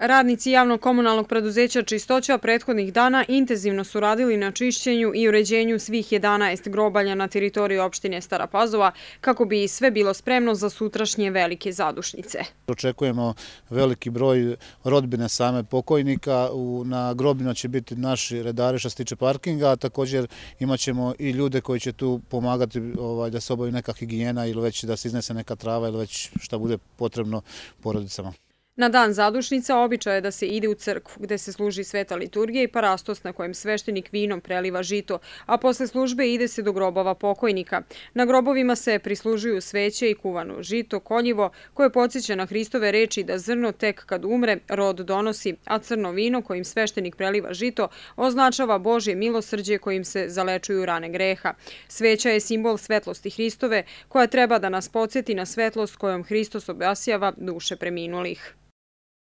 Radnici javnog komunalnog preduzeća Čistoća prethodnih dana intenzivno su radili na čišćenju i uređenju svih 11 grobalja na teritoriju opštine Stara Pazova kako bi sve bilo spremno za sutrašnje velike zadušnice. Očekujemo veliki broj rodbine same pokojnika. Na grobima će biti naši redari što se tiče parkinga, a također imat ćemo i ljude koji će tu pomagati ovaj, da se obavi neka higijena ili već da se iznese neka trava ili već što bude potrebno porodicama. Na dan zadušnica običaj je da se ide u crkvu, gde se služi sveta liturgija i parastos na kojem sveštenik vinom preliva žito, a posle službe ide se do grobova pokojnika. Na grobovima se prislužuju sveće i kuvano žito, koljivo, koje podsjeća na Hristove reči da zrno tek kad umre, rod donosi, a crno vino kojim sveštenik preliva žito označava Božje milosrđe kojim se zalečuju rane greha. Sveća je simbol svetlosti Hristove, koja treba da nas podsjeti na svetlost kojom Hristos objasjava duše preminulih.